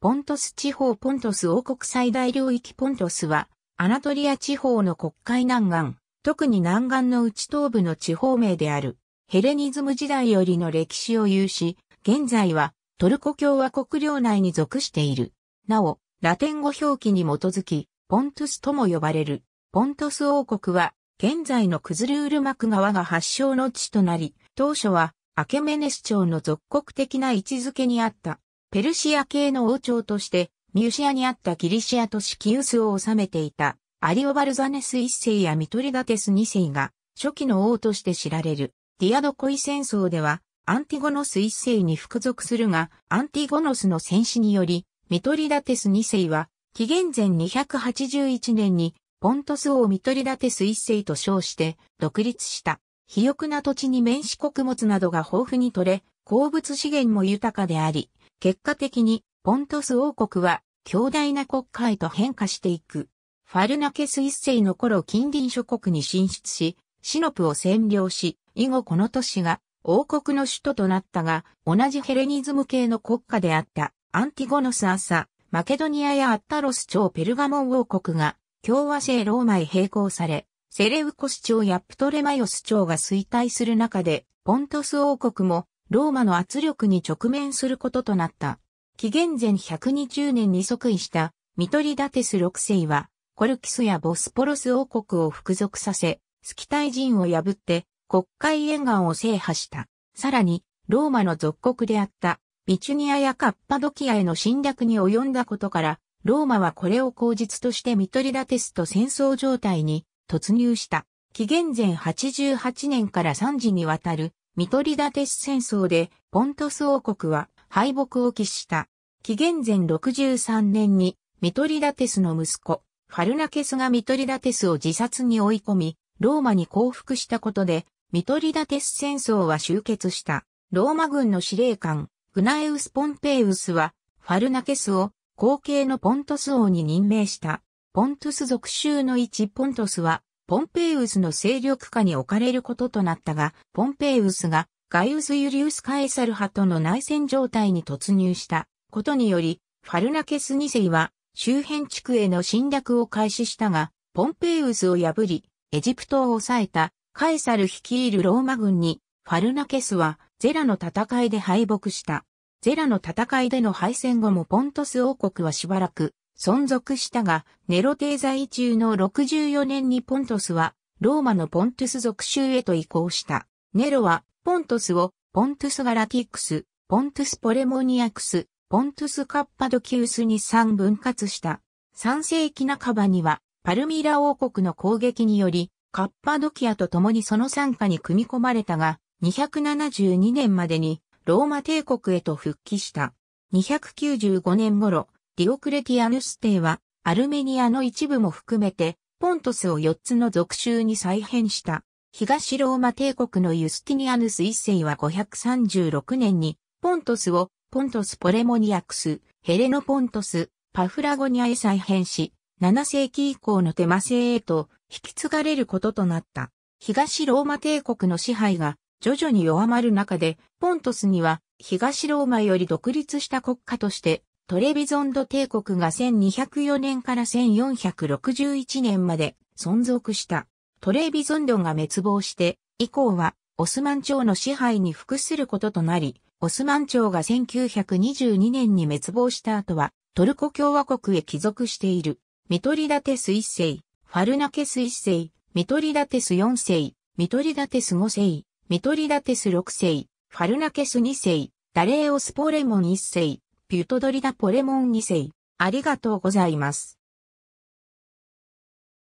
ポントス地方ポントス王国最大領域ポントスは、アナトリア地方の国会南岸、特に南岸の内東部の地方名である、ヘレニズム時代よりの歴史を有し、現在はトルコ共和国領内に属している。なお、ラテン語表記に基づき、ポントスとも呼ばれる。ポントス王国は、現在のクズルールマク川が発祥の地となり、当初はアケメネス朝の属国的な位置づけにあった。ペルシア系の王朝として、ミュシアにあったギリシア都市キウスを治めていた、アリオバルザネス一世やミトリダテス二世が、初期の王として知られる、ディアドコイ戦争では、アンティゴノス一世に服属するが、アンティゴノスの戦死により、ミトリダテス二世は、紀元前281年に、ポントス王ミトリダテス一世と称して、独立した。肥沃な土地に面子穀物などが豊富に取れ、鉱物資源も豊かであり、結果的にポントス王国は強大な国家へと変化していく。ファルナケス一世の頃近隣諸国に進出し、シノプを占領し、以後この都市が王国の首都となったが、同じヘレニズム系の国家であったアンティゴノスアサ、マケドニアやアッタロス朝ペルガモン王国が共和制ローマへ並行され、セレウコス朝やプトレマヨス朝が衰退する中で、ポントス王国もローマの圧力に直面することとなった。紀元前120年に即位したミトリダテス6世は、コルキスやボスポロス王国を服属させ、スキタイ人を破って国会沿岸を制覇した。さらに、ローマの属国であったビチュニアやカッパドキアへの侵略に及んだことから、ローマはこれを口実としてミトリダテスと戦争状態に突入した。紀元前88年から3時にわたるミトリダテス戦争でポントス王国は敗北を喫した。紀元前63年にミトリダテスの息子、ファルナケスがミトリダテスを自殺に追い込み、ローマに降伏したことで、ミトリダテス戦争は終結した。ローマ軍の司令官、グナエウス・ポンペイウスは、ファルナケスを後継のポントス王に任命した。ポントス属州の一ポントスは、ポンペイウスの勢力下に置かれることとなったが、ポンペイウスがガイウス・ユリウス・カエサル派との内戦状態に突入したことにより、ファルナケス2世は周辺地区への侵略を開始したが、ポンペイウスを破り、エジプトを抑えたカエサル率いるローマ軍に、ファルナケスはゼラの戦いで敗北した。ゼラの戦いでの敗戦後もポントス王国はしばらく存続したが、ネロ帝在中の64年にポントスは、ローマのポントゥス属州へと移行した。ネロは、ポントスを、ポントスガラティックス、ポントスポレモニアクス、ポントスカッパドキウスに3分割した。3世紀半ばには、パルミラ王国の攻撃により、カッパドキアと共にその参加に組み込まれたが、272年までにローマ帝国へと復帰した。295年頃、ディオクレティアヌス帝は、アルメニアの一部も含めて、ポントスを4つの属州に再編した。東ローマ帝国のユスティニアヌス一世は536年に、ポントスを、ポントスポレモニアクス、ヘレノポントス、パフラゴニアへ再編し、7世紀以降のテマ製へと引き継がれることとなった。東ローマ帝国の支配が徐々に弱まる中で、ポントスには東ローマより独立した国家としてトレビゾンド帝国が1204年から1461年まで存続した。トレビゾンドが滅亡して、以降はオスマン朝の支配に服することとなり、オスマン朝が1922年に滅亡した後は、トルコ共和国へ帰属している、ミトリダテス1世、ファルナケス1世、ミトリダテス4世、ミトリダテス5世、ミトリダテス6世、ファルナケス2世、ダレーオスポレモン1世、ピュトドリダポレモン2世。ありがとうございます。